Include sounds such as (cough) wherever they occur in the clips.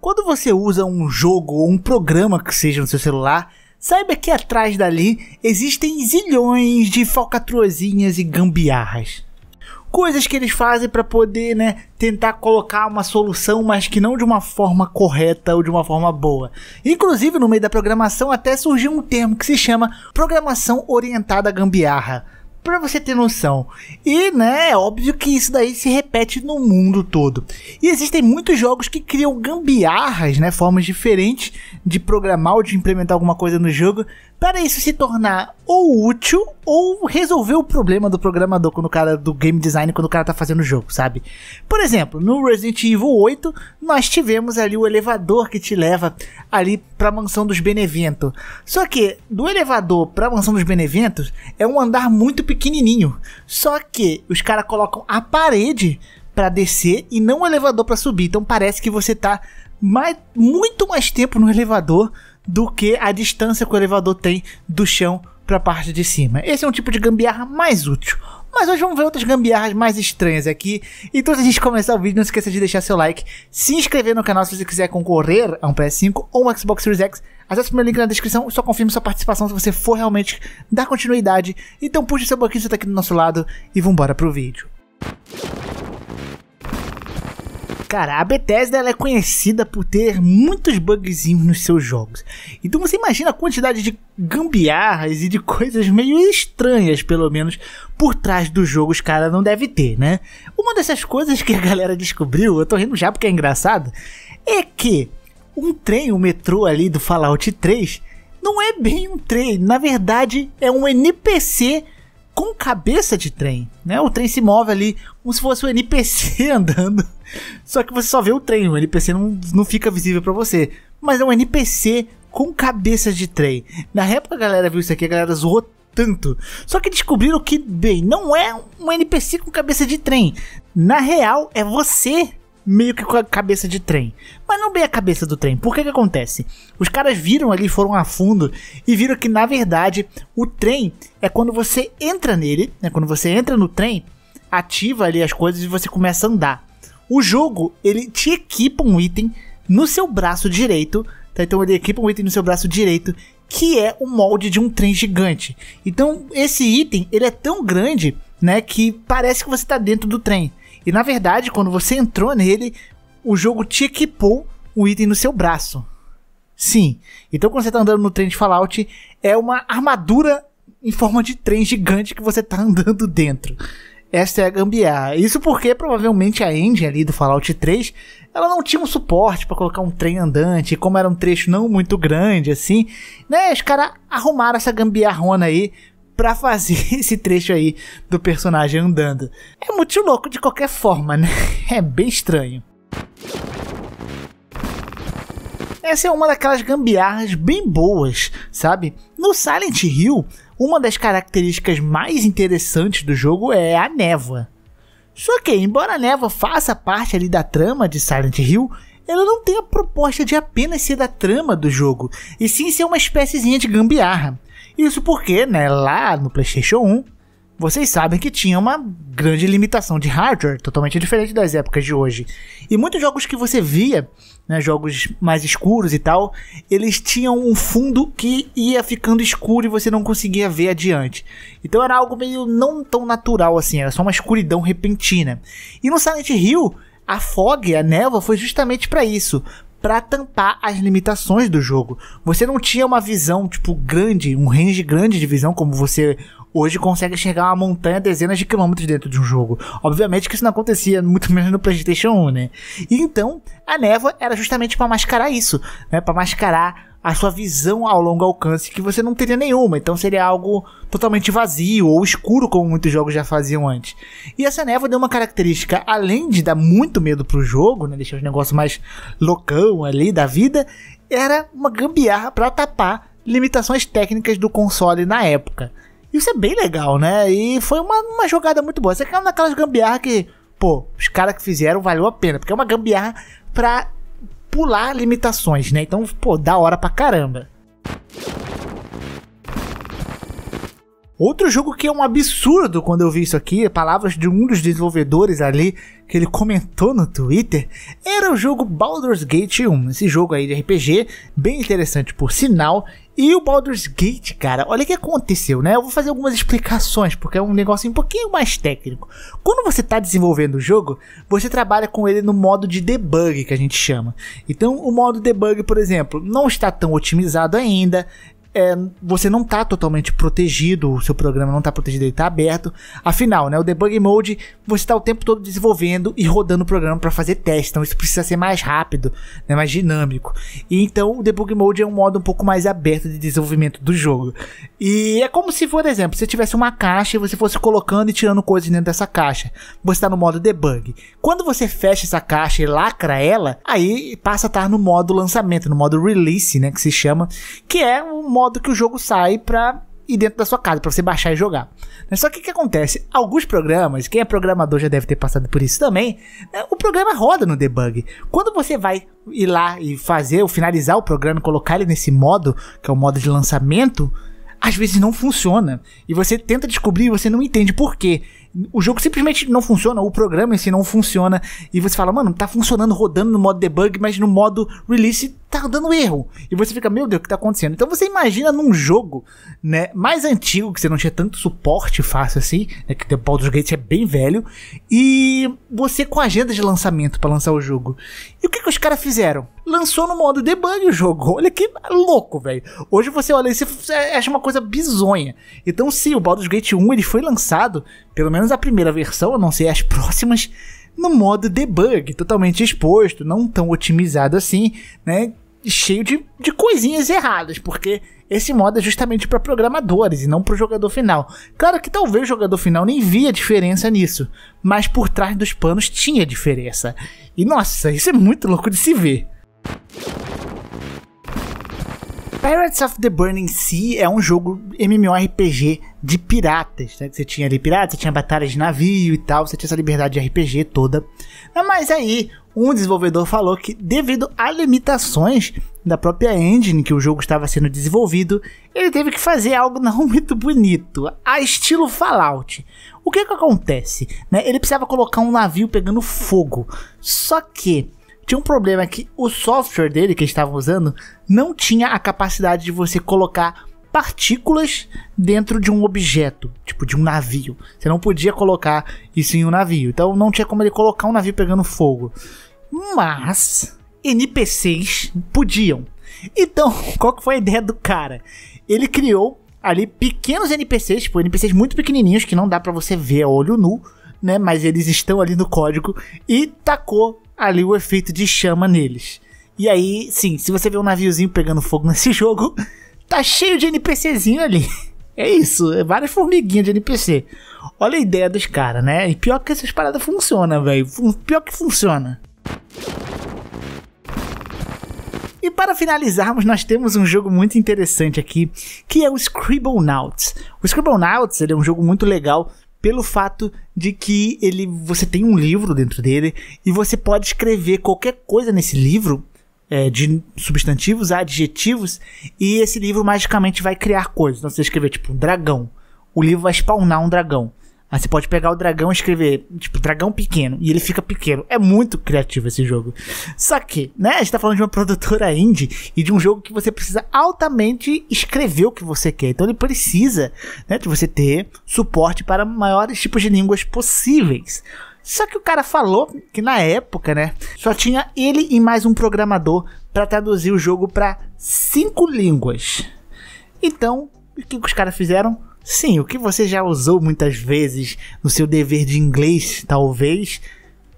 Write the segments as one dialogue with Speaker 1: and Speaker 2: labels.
Speaker 1: Quando você usa um jogo ou um programa que seja no seu celular, saiba que atrás dali existem zilhões de falcatruazinhas e gambiarras. Coisas que eles fazem para poder, né, tentar colocar uma solução, mas que não de uma forma correta ou de uma forma boa. Inclusive, no meio da programação até surgiu um termo que se chama programação orientada a gambiarra para você ter noção. E, né, é óbvio que isso daí se repete no mundo todo. E existem muitos jogos que criam gambiarras, né, formas diferentes de programar ou de implementar alguma coisa no jogo para isso se tornar ou útil ou resolver o problema do programador quando o cara do game design quando o cara tá fazendo o jogo, sabe? Por exemplo, no Resident Evil 8, nós tivemos ali o elevador que te leva ali para a mansão dos Benevento. Só que do elevador para a mansão dos Beneventos é um andar muito pequenininho. Só que os caras colocam a parede para descer e não o elevador para subir. Então parece que você tá mais, muito mais tempo no elevador do que a distância que o elevador tem do chão para a parte de cima. Esse é um tipo de gambiarra mais útil. Mas hoje vamos ver outras gambiarras mais estranhas aqui. Então, antes de gente começar o vídeo, não esqueça de deixar seu like, se inscrever no canal se você quiser concorrer a um PS5 ou um Xbox Series X. Acesse o meu link na descrição e só confirme sua participação se você for realmente dar continuidade. Então, puxe seu banquinho, você tá aqui do nosso lado e vambora pro vídeo. Cara, a Bethesda é conhecida por ter muitos bugzinhos nos seus jogos. Então você imagina a quantidade de gambiarras e de coisas meio estranhas, pelo menos, por trás dos jogos, cara, não deve ter, né? Uma dessas coisas que a galera descobriu, eu tô rindo já porque é engraçado, é que um trem, o um metrô ali do Fallout 3, não é bem um trem, na verdade é um NPC com cabeça de trem, né? O trem se move ali como se fosse um NPC (laughs) andando. Só que você só vê o trem, o NPC não, não fica visível para você. Mas é um NPC com cabeça de trem. Na época a galera viu isso aqui, a galera zoou tanto. Só que descobriram que, bem, não é um NPC com cabeça de trem. Na real, é você meio que com a cabeça de trem. Mas não bem a cabeça do trem. Por que que acontece? Os caras viram ali, foram a fundo e viram que na verdade o trem é quando você entra nele, né? Quando você entra no trem, ativa ali as coisas e você começa a andar. O jogo, ele te equipa um item no seu braço direito, tá? Então ele equipa um item no seu braço direito que é o molde de um trem gigante. Então, esse item, ele é tão grande, né, que parece que você tá dentro do trem. E na verdade, quando você entrou nele, o jogo te equipou um item no seu braço. Sim. Então quando você tá andando no trem de Fallout, é uma armadura em forma de trem gigante que você tá andando dentro. Essa é a gambiarra. Isso porque provavelmente a engine ali do Fallout 3, ela não tinha um suporte para colocar um trem andante, como era um trecho não muito grande assim, né? Os caras arrumaram essa gambiarrona aí para fazer (laughs) esse trecho aí do personagem andando. É muito louco de qualquer forma, né? (laughs) É bem estranho. Essa é uma daquelas gambiarras bem boas, sabe? No Silent Hill, uma das características mais interessantes do jogo é a névoa. Só que, embora a névoa faça parte ali da trama de Silent Hill, ela não tem a proposta de apenas ser da trama do jogo, e sim ser uma espéciezinha de gambiarra. Isso porque, né, lá no PlayStation 1, vocês sabem que tinha uma grande limitação de hardware, totalmente diferente das épocas de hoje. E muitos jogos que você via, né, jogos mais escuros e tal, eles tinham um fundo que ia ficando escuro e você não conseguia ver adiante. Então era algo meio não tão natural assim, era só uma escuridão repentina. E no Silent Hill, a fog, a névoa, foi justamente para isso, para tampar as limitações do jogo. Você não tinha uma visão, tipo, grande, um range grande de visão, como você hoje consegue enxergar uma montanha dezenas de quilômetros dentro de um jogo. Obviamente que isso não acontecia muito (laughs) menos no PlayStation 1, né? E então, a névoa era justamente para mascarar isso, né? Para mascarar a sua visão ao longo alcance que você não teria nenhuma. Então seria algo totalmente vazio ou escuro, como muitos jogos já faziam antes. E essa névoa deu uma característica, além de dar muito medo pro jogo, né, deixar os negócios mais loucão ali da vida, era uma gambiarra para tapar limitações técnicas do console na época. Isso é bem legal, né? E foi uma, uma jogada muito boa. Você caiu é naquelas gambiarra que, pô, os caras que fizeram valeu a pena, porque é uma gambiarra pra pular limitações, né? Então, pô, da hora pra caramba. Outro jogo que é um absurdo quando eu vi isso aqui, é palavras de um dos desenvolvedores ali que ele comentou no Twitter, era o jogo Baldur's Gate 1, esse jogo aí de RPG, bem interessante por sinal. E o Baldur's Gate, cara, olha o que aconteceu, né? Eu vou fazer algumas explicações, porque é um negócio um pouquinho mais técnico. Quando você está desenvolvendo o jogo, você trabalha com ele no modo de debug, que a gente chama. Então, o modo debug, por exemplo, não está tão otimizado ainda, é, você não está totalmente protegido, o seu programa não está protegido, ele está aberto. Afinal, né, o debug mode você está o tempo todo desenvolvendo e rodando o programa para fazer teste, então isso precisa ser mais rápido, né, mais dinâmico. E então o debug mode é um modo um pouco mais aberto de desenvolvimento do jogo. E é como se, por exemplo, você tivesse uma caixa e você fosse colocando e tirando coisas dentro dessa caixa. Você está no modo debug. Quando você fecha essa caixa e lacra ela, aí passa a estar no modo lançamento, no modo release, né, que se chama, que é um modo modo que o jogo sai pra ir dentro da sua casa, pra você baixar e jogar. Né? Só que o que acontece? Alguns programas, quem é programador já deve ter passado por isso também, né? o programa roda no debug. Quando você vai ir lá e fazer, ou finalizar o programa e colocar ele nesse modo, que é o modo de lançamento, às vezes não funciona. E você tenta descobrir e você não entende por quê o jogo simplesmente não funciona, o programa em si não funciona, e você fala, mano, tá funcionando rodando no modo debug, mas no modo release tá dando erro. E você fica, meu Deus, o que tá acontecendo? Então você imagina num jogo, né, mais antigo, que você não tinha tanto suporte fácil assim, né, que o Baldur's Gate é bem velho, e você com agenda de lançamento para lançar o jogo. E o que que os caras fizeram? Lançou no modo debug o jogo. Olha que louco, velho. Hoje você olha isso e acha uma coisa bizonha. Então, se o Baldur's Gate 1 ele foi lançado, pelo menos menos a primeira versão, a não ser as próximas, no modo debug, totalmente exposto, não tão otimizado assim, né? Cheio de, de coisinhas erradas, porque esse modo é justamente para programadores e não para o jogador final. Claro que talvez o jogador final nem via diferença nisso, mas por trás dos panos tinha diferença. E nossa, isso é muito louco de se ver. Pirates of the Burning Sea é um jogo MMORPG de piratas, né? Você tinha ali piratas, você tinha batalhas de navio e tal, você tinha essa liberdade de RPG toda. Mas aí, um desenvolvedor falou que devido a limitações da própria engine que o jogo estava sendo desenvolvido, ele teve que fazer algo não (laughs) muito bonito, a estilo Fallout. O que que acontece? Né? Ele precisava colocar um navio pegando fogo, só que tinha um problema que o software dele que eles estavam usando não tinha a capacidade de você colocar partículas dentro de um objeto, tipo de um navio. Você não podia colocar isso em um navio. Então não tinha como ele colocar um navio pegando fogo. Mas NPCs podiam. Então, (laughs) qual que foi a ideia do cara? Ele criou ali pequenos NPCs, tipo NPCs muito pequenininhos que não dá para você ver a olho nu, né, mas eles estão ali no código e tacou ali o efeito de chama neles. E aí, sim, se você vê um naviozinho pegando fogo (laughs) nesse jogo, Tá cheio de NPCzinho ali. (laughs) É isso, é várias formiguinhas de NPC. Olha a ideia dos caras, né? E pior que essas paradas funcionam, velho. Pior que funciona. E para finalizarmos, nós temos um jogo muito interessante aqui, que é o Scribblenauts. O Scribblenauts ele é um jogo muito legal pelo fato de que ele você tem um livro dentro dele e você pode escrever qualquer coisa nesse livro é, de substantivos, adjetivos, e esse livro magicamente vai criar coisas. Então, você escrever, tipo, um dragão, o livro vai spawnar um dragão. Aí você pode pegar o dragão e escrever, tipo, dragão pequeno, e ele fica pequeno. É muito criativo esse jogo. Só que, né, a gente tá falando de uma produtora indie e de um jogo que você precisa altamente escrever o que você quer. Então ele precisa, né, de você ter suporte para maiores tipos de línguas possíveis. Só que o cara falou que na época, né, só tinha ele e mais um programador para traduzir o jogo para cinco línguas. Então, o que os caras fizeram? Sim, o que você já usou muitas vezes no seu dever de inglês, talvez,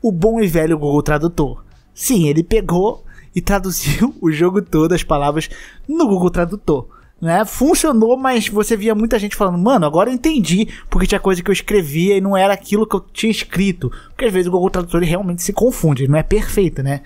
Speaker 1: o bom e velho Google Tradutor. Sim, ele pegou e (laughs) traduziu o jogo todo, as palavras, no Google Tradutor né? Funcionou, mas você via muita gente falando, mano, agora eu entendi porque tinha coisa que eu escrevia e não era aquilo que eu tinha escrito. Porque às vezes o Google Tradutor realmente se confunde, não é perfeito, né?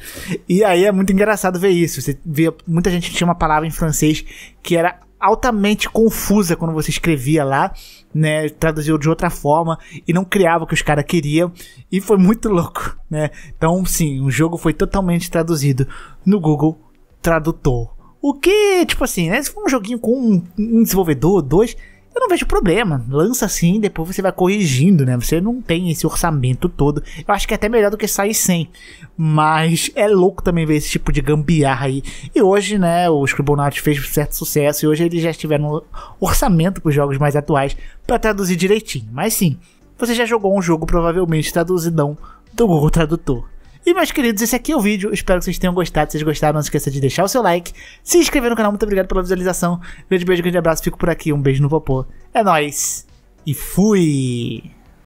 Speaker 1: E aí é muito engraçado ver isso. Você via muita gente tinha uma palavra em francês que era altamente confusa quando você escrevia lá, né? Traduziu de outra forma e não criava o que os caras queriam. E foi muito louco, né? Então, sim, o jogo foi totalmente traduzido no Google Tradutor. O que, tipo assim, né? Se for um joguinho com um, um desenvolvedor, dois, eu não vejo problema. Lança assim, depois você vai corrigindo, né? Você não tem esse orçamento todo. Eu acho que é até melhor do que sair sem. Mas é louco também ver esse tipo de gambiarra aí. E hoje, né, o Scribblenauts fez certo sucesso e hoje eles já tiveram orçamento para os jogos mais atuais para traduzir direitinho. Mas sim, você já jogou um jogo provavelmente traduzidão do Google Tradutor. E, meus queridos, esse aqui é o vídeo. Espero que vocês tenham gostado. Se vocês gostaram, não se esqueça de deixar o seu like, se inscrever no canal. Muito obrigado pela visualização. Grande beijo, grande abraço. Fico por aqui. Um beijo no popô. É nóis. E fui!